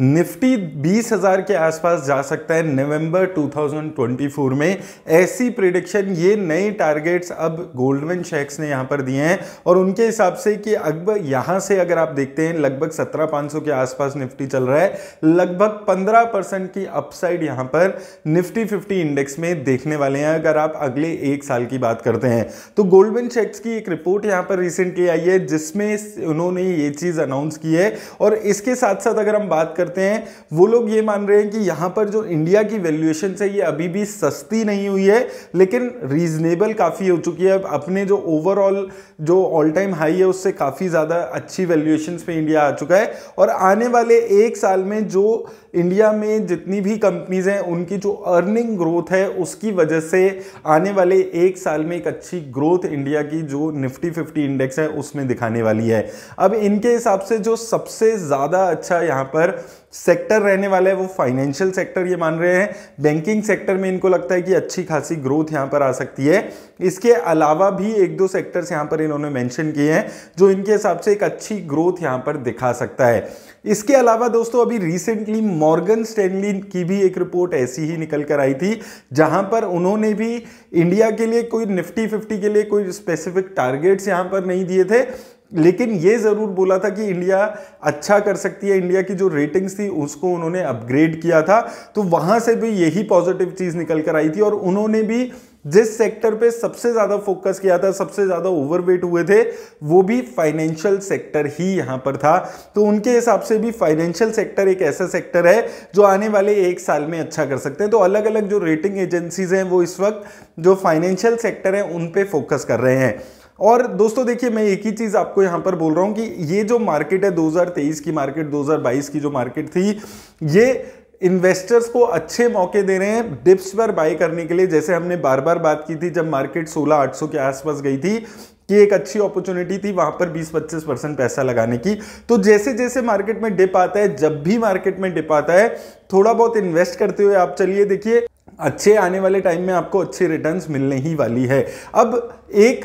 Nifty 20,000 के आसपास जा सकता है नवंबर 2024 में ऐसी प्रिडिक्शन ये नए टारगेट्स अब गोल्डमैन शेक्स ने यहाँ पर दिए हैं और उनके हिसाब से कि अब यहाँ से अगर आप देखते हैं लगभग 17,500 के आसपास निफ्टी चल रहा है लगभग 15 परसेंट की अपसाइड यहाँ पर निफ्टी 50 इंडेक्स में देखने वाले हैं अगर आप अगले एक साल की बात करते हैं तो गोल्डमैन शेक्स की एक रिपोर्ट यहाँ पर रिसेंटली आई है जिसमें उन्होंने ये चीज़ अनाउंस की है और इसके साथ साथ अगर हम बात करते हैं वो लोग ये मान रहे हैं कि यहाँ पर जो इंडिया की वैल्यूएशन है ये अभी भी सस्ती नहीं हुई है लेकिन रीजनेबल काफ़ी हो चुकी है अपने जो ओवरऑल जो ऑल टाइम हाई है उससे काफ़ी ज़्यादा अच्छी वैल्यूएशन पे इंडिया आ चुका है और आने वाले एक साल में जो इंडिया में जितनी भी कंपनीज हैं उनकी जो अर्निंग ग्रोथ है उसकी वजह से आने वाले एक साल में एक अच्छी ग्रोथ इंडिया की जो निफ्टी फिफ्टी इंडेक्स है उसमें दिखाने वाली है अब इनके हिसाब से जो सबसे ज़्यादा अच्छा यहाँ पर सेक्टर रहने वाला है वो फाइनेंशियल सेक्टर ये मान रहे हैं बैंकिंग सेक्टर में इनको लगता है कि अच्छी खासी ग्रोथ यहाँ पर आ सकती है इसके अलावा भी एक दो सेक्टर्स यहाँ पर इन्होंने मैंशन किए हैं जो इनके हिसाब से एक अच्छी ग्रोथ यहाँ पर दिखा सकता है इसके अलावा दोस्तों अभी रिसेंटली मॉर्गन स्टैनली की भी एक रिपोर्ट ऐसी ही निकल कर आई थी जहां पर उन्होंने भी इंडिया के लिए कोई निफ्टी फिफ्टी के लिए कोई स्पेसिफिक टारगेट्स यहां पर नहीं दिए थे लेकिन ये ज़रूर बोला था कि इंडिया अच्छा कर सकती है इंडिया की जो रेटिंग्स थी उसको उन्होंने अपग्रेड किया था तो वहाँ से भी यही पॉजिटिव चीज़ निकल कर आई थी और उन्होंने भी जिस सेक्टर पे सबसे ज़्यादा फोकस किया था सबसे ज़्यादा ओवरवेट हुए थे वो भी फाइनेंशियल सेक्टर ही यहाँ पर था तो उनके हिसाब से भी फाइनेंशियल सेक्टर एक ऐसा सेक्टर है जो आने वाले एक साल में अच्छा कर सकते हैं तो अलग अलग जो रेटिंग एजेंसीज हैं वो इस वक्त जो फाइनेंशियल सेक्टर हैं उन पर फोकस कर रहे हैं और दोस्तों देखिए मैं एक ही चीज़ आपको यहाँ पर बोल रहा हूँ कि ये जो मार्केट है 2023 की मार्केट 2022 की जो मार्केट थी ये इन्वेस्टर्स को अच्छे मौके दे रहे हैं डिप्स पर बाय करने के लिए जैसे हमने बार बार बात की थी जब मार्केट 16-800 के आसपास गई थी कि एक अच्छी अपॉर्चुनिटी थी वहां पर 20-25 परसेंट पैसा लगाने की तो जैसे जैसे मार्केट में डिप आता है जब भी मार्केट में डिप आता है थोड़ा बहुत इन्वेस्ट करते हुए आप चलिए देखिए अच्छे आने वाले टाइम में आपको अच्छे रिटर्न्स मिलने ही वाली है अब एक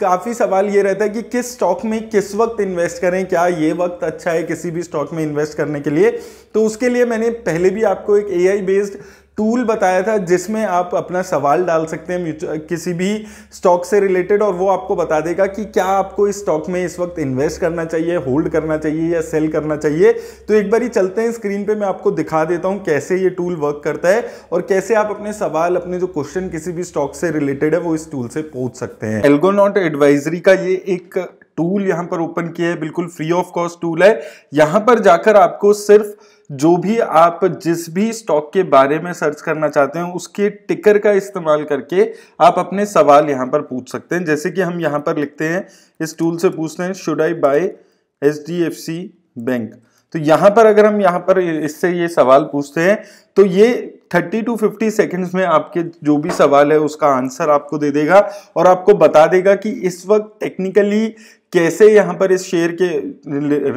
काफ़ी सवाल ये रहता है कि किस स्टॉक में किस वक्त इन्वेस्ट करें क्या ये वक्त अच्छा है किसी भी स्टॉक में इन्वेस्ट करने के लिए तो उसके लिए मैंने पहले भी आपको एक ए बेस्ड टूल बताया था जिसमें आप अपना सवाल डाल सकते हैं किसी भी स्टॉक से रिलेटेड और वो आपको बता देगा कि क्या आपको इस स्टॉक में इस वक्त इन्वेस्ट करना चाहिए होल्ड करना चाहिए या सेल करना चाहिए तो एक बार ही चलते हैं स्क्रीन पे मैं आपको दिखा देता हूँ कैसे ये टूल वर्क करता है और कैसे आप अपने सवाल अपने जो क्वेश्चन किसी भी स्टॉक से रिलेटेड है वो इस टूल से पूछ सकते हैं एल्गोनॉट एडवाइजरी का ये एक टूल यहाँ पर ओपन किया है बिल्कुल फ्री ऑफ कॉस्ट टूल है यहाँ पर जाकर आपको सिर्फ जो भी आप जिस भी स्टॉक के बारे में सर्च करना चाहते हैं उसके टिकर का इस्तेमाल करके आप अपने सवाल यहाँ पर पूछ सकते हैं जैसे कि हम यहाँ पर लिखते हैं इस टूल से पूछते हैं should I buy H D F C bank तो यहाँ पर अगर हम यहाँ पर इससे ये सवाल पूछते हैं तो ये 30 टू 50 सेकंड्स में आपके जो भी सवाल है उसका आंसर आपको दे देगा और आपको बता देगा कि इस वक्त टेक्निकली कैसे यहाँ पर इस शेयर के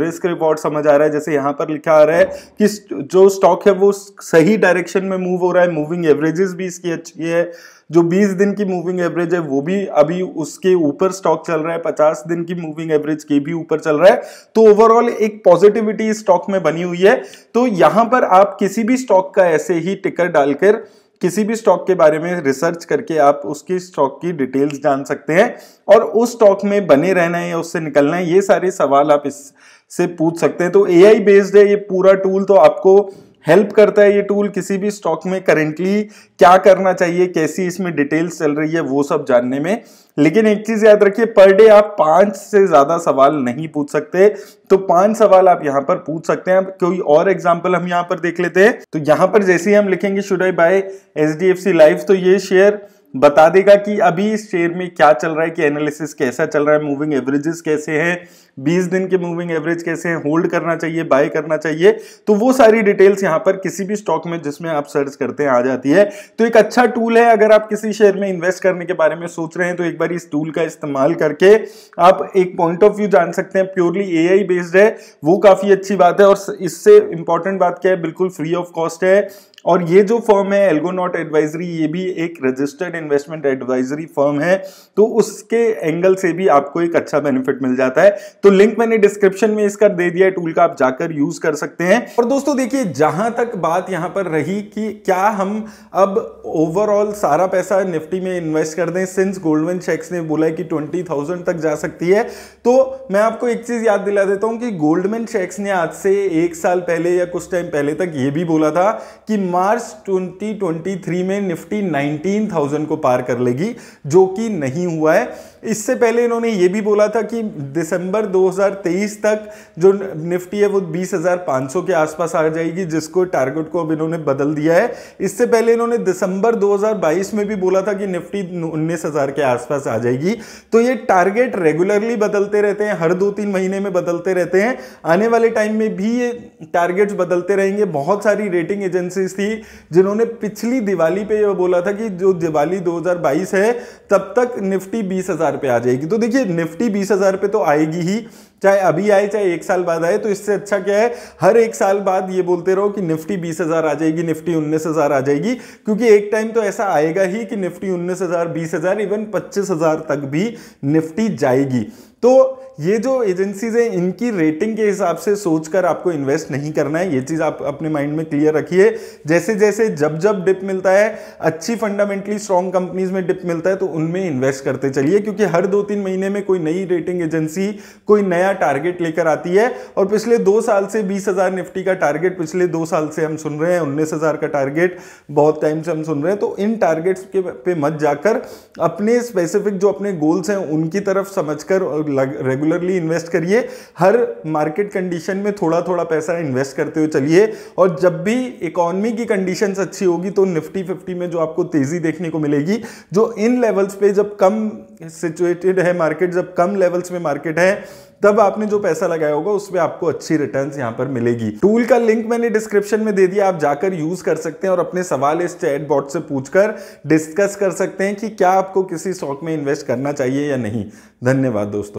रिस्क रिवॉर्ड समझ आ रहा है जैसे यहाँ पर लिखा आ रहा है कि जो स्टॉक है वो सही डायरेक्शन में मूव हो रहा है मूविंग एवरेजेस भी इसकी अच्छी है जो 20 दिन की मूविंग एवरेज है वो भी अभी उसके ऊपर स्टॉक चल रहा है 50 दिन की मूविंग एवरेज के भी ऊपर चल रहा है तो ओवरऑल एक पॉजिटिविटी स्टॉक में बनी हुई है तो यहां पर आप किसी भी स्टॉक का ऐसे ही टिकर डालकर किसी भी स्टॉक के बारे में रिसर्च करके आप उसकी स्टॉक की डिटेल्स जान सकते हैं और उस स्टॉक में बने रहना है या उससे निकलना है ये सारे सवाल आप इससे पूछ सकते हैं तो ए बेस्ड है ये पूरा टूल तो आपको हेल्प करता है ये टूल किसी भी स्टॉक में करेंटली क्या करना चाहिए कैसी इसमें डिटेल्स चल रही है वो सब जानने में लेकिन एक चीज याद रखिए पर डे आप पांच से ज्यादा सवाल नहीं पूछ सकते तो पांच सवाल आप यहां पर पूछ सकते हैं कोई और एग्जाम्पल हम यहां पर देख लेते हैं तो यहां पर जैसे ही हम लिखेंगे should I buy H D F C life तो ये शेयर बता देगा कि अभी इस शेयर में क्या चल रहा है कि एनालिसिस कैसा चल रहा है मूविंग एवरेजेस कैसे हैं 20 दिन के मूविंग एवरेज कैसे हैं होल्ड करना चाहिए बाय करना चाहिए तो वो सारी डिटेल्स यहाँ पर किसी भी स्टॉक में जिसमें आप सर्च करते हैं आ जाती है तो एक अच्छा टूल है अगर आप किसी शेयर में इन्वेस्ट करने के बारे में सोच रहे हैं तो एक बार इस टूल का इस्तेमाल करके आप एक पॉइंट ऑफ व्यू जान सकते हैं प्योरली ए बेस्ड है वो काफ़ी अच्छी बात है और इससे इंपॉर्टेंट बात क्या है बिल्कुल फ्री ऑफ कॉस्ट है और ये जो फर्म है एल्गोनॉट एडवाइजरी ये भी एक रजिस्टर्ड इन्वेस्टमेंट एडवाइजरी फर्म है तो उसके एंगल से भी आपको एक अच्छा बेनिफिट मिल जाता है तो लिंक मैंने डिस्क्रिप्शन में इसका दे दिया टूल का आप जाकर यूज कर सकते हैं और दोस्तों देखिए जहां तक बात यहां पर रही कि क्या हम अब ओवरऑल सारा पैसा निफ्टी में इन्वेस्ट कर दें सिंस गोल्डमेन शेक्स ने बोला है कि ट्वेंटी थाउजेंड तक जा सकती है तो मैं आपको एक चीज याद दिला देता हूं कि गोल्डमेन शेक्स ने आज से एक साल पहले या कुछ टाइम पहले तक यह भी बोला था कि मार्च 2023 में निफ्टी 19,000 को पार कर लेगी जो कि नहीं हुआ है इससे पहले इन्होंने ये भी बोला था कि दिसंबर 2023 तक जो निफ्टी है वो 20,500 के आसपास आ जाएगी जिसको टारगेट को अब इन्होंने बदल दिया है इससे पहले इन्होंने दिसंबर 2022 में भी बोला था कि निफ्टी 19,000 के आसपास आ जाएगी तो ये टारगेट रेगुलरली बदलते रहते हैं हर दो तीन महीने में बदलते रहते हैं आने वाले टाइम में भी ये टारगेट्स बदलते रहेंगे बहुत सारी रेटिंग एजेंसीज थी थी जिन्होंने पिछली दिवाली पे ये बोला था कि जो दिवाली 2022 है तब तक निफ्टी बीस हजार पे आ जाएगी तो देखिए निफ्टी बीस हजार पे तो आएगी ही चाहे अभी आए चाहे एक साल बाद आए तो इससे अच्छा क्या है हर एक साल बाद ये बोलते रहो कि निफ्टी बीस हजार आ जाएगी निफ्टी उन्नीस हजार आ जाएगी क्योंकि एक टाइम तो ऐसा आएगा ही कि निफ्टी उन्नीस हजार बीस हजार इवन पच्चीस हजार तक भी निफ्टी जाएगी तो ये जो एजेंसीज हैं इनकी रेटिंग के हिसाब से सोचकर आपको इन्वेस्ट नहीं करना है ये चीज़ आप अपने माइंड में क्लियर रखिए जैसे जैसे जब जब डिप मिलता है अच्छी फंडामेंटली स्ट्रॉन्ग कंपनीज में डिप मिलता है तो उनमें इन्वेस्ट करते चलिए क्योंकि हर दो तीन महीने में कोई नई रेटिंग एजेंसी कोई नया नया टारगेट लेकर आती है और पिछले दो साल से बीस हजार निफ्टी का टारगेट पिछले दो साल से हम सुन रहे हैं उन्नीस हजार का टारगेट बहुत टाइम से हम सुन रहे हैं तो इन टारगेट्स के पे मत जाकर अपने स्पेसिफिक जो अपने गोल्स हैं उनकी तरफ समझकर रेगुलरली इन्वेस्ट करिए हर मार्केट कंडीशन में थोड़ा थोड़ा पैसा इन्वेस्ट करते हुए चलिए और जब भी इकोनॉमी की कंडीशन अच्छी होगी तो निफ्टी फिफ्टी में जो आपको तेजी देखने को मिलेगी जो इन लेवल्स पे जब कम सिचुएटेड है मार्केट जब कम लेवल्स में मार्केट है तब आपने जो पैसा लगाया होगा उसमें आपको अच्छी रिटर्न यहाँ पर मिलेगी टूल का लिंक मैंने डिस्क्रिप्शन में दे दिया आप जाकर यूज कर सकते हैं और अपने सवाल इस चैट बॉट से पूछकर डिस्कस कर सकते हैं कि क्या आपको किसी स्टॉक में इन्वेस्ट करना चाहिए या नहीं धन्यवाद दोस्तों